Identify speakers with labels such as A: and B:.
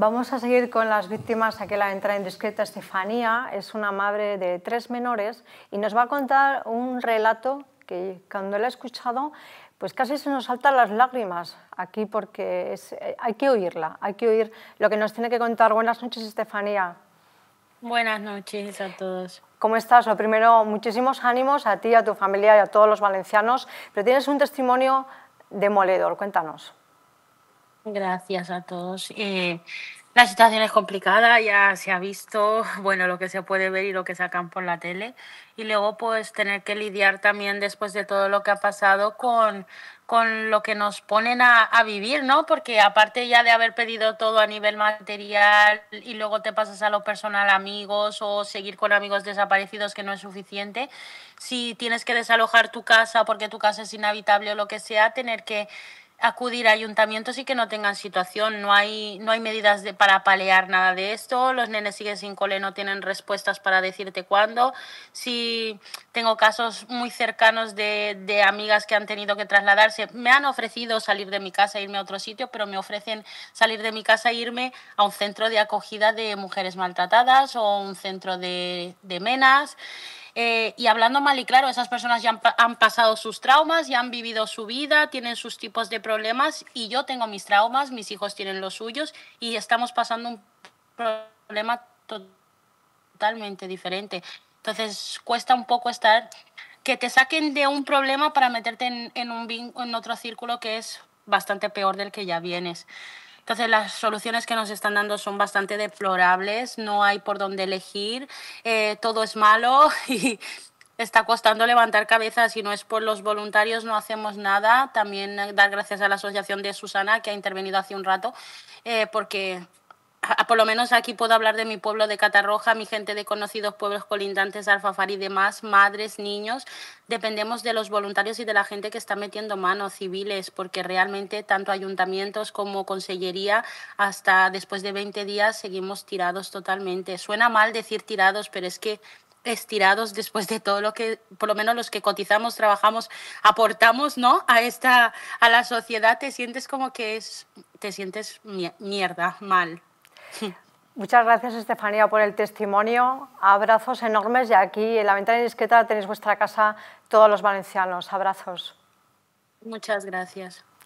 A: Vamos a seguir con las víctimas. Aquí la entrada discreta Estefanía es una madre de tres menores y nos va a contar un relato que cuando la he escuchado, pues casi se nos saltan las lágrimas aquí porque eh, hay que oírla, hay que oír lo que nos tiene que contar. Buenas noches, Estefanía.
B: Buenas noches a todos.
A: ¿Cómo estás? Lo primero, muchísimos ánimos a ti, a tu familia y a todos los valencianos, pero tienes un testimonio demoledor, cuéntanos.
B: Gracias a todos. Eh, la situación es complicada, ya se ha visto, bueno, lo que se puede ver y lo que sacan por la tele. Y luego, pues, tener que lidiar también después de todo lo que ha pasado con, con lo que nos ponen a, vivir, ¿no? Porque aparte ya de haber pedido todo a nivel material y luego te pasas a lo personal, amigos o seguir con amigos desaparecidos que no es suficiente, si tienes que desalojar tu casa porque tu casa es inhabitable o lo que sea, tener que acudir a ayuntamientos y que no tengan situación. No hay, no hay medidas de, para palear nada de esto. Los nenes siguen sin cole, no tienen respuestas para decirte cuándo. Si tengo casos muy cercanos de, de, amigas que han tenido que trasladarse, me han ofrecido salir de mi casa e irme a otro sitio, pero me ofrecen salir de mi casa e irme a un centro de acogida de mujeres maltratadas o un centro de, de menas. Eh, y hablando mal y claro, esas personas ya han, pasado sus traumas, ya han vivido su vida, tienen sus tipos de problemas y yo tengo mis traumas, mis hijos tienen los suyos y estamos pasando un problema totalmente diferente. Entonces cuesta un poco estar, que te saquen de un problema para meterte en un, en otro círculo que es bastante peor del que ya vienes. Entonces las soluciones que nos están dando son bastante deplorables, no hay por dónde elegir, eh, todo es malo y está costando levantar cabeza. Si no es por los voluntarios, no hacemos nada. También eh, dar gracias a la asociación de Susana, que ha intervenido hace un rato, eh, porque por lo menos aquí puedo hablar de mi pueblo de Catarroja, mi gente de conocidos pueblos colindantes, Alfafar y demás, madres, niños, dependemos de los voluntarios y de la gente que está metiendo mano, civiles, porque realmente tanto ayuntamientos como consellería, hasta después de 20 días seguimos tirados totalmente. Suena mal decir tirados, pero es que estirados después de todo lo que, por lo menos los que cotizamos, trabajamos, aportamos, ¿no? A esta, a la sociedad te sientes como que es, te sientes mierda, mal.
A: Muchas gracias, Estefanía, por el testimonio. Abrazos enormes y aquí en la ventana indiscreta tenéis vuestra casa todos los valencianos. Abrazos. Muchas gracias.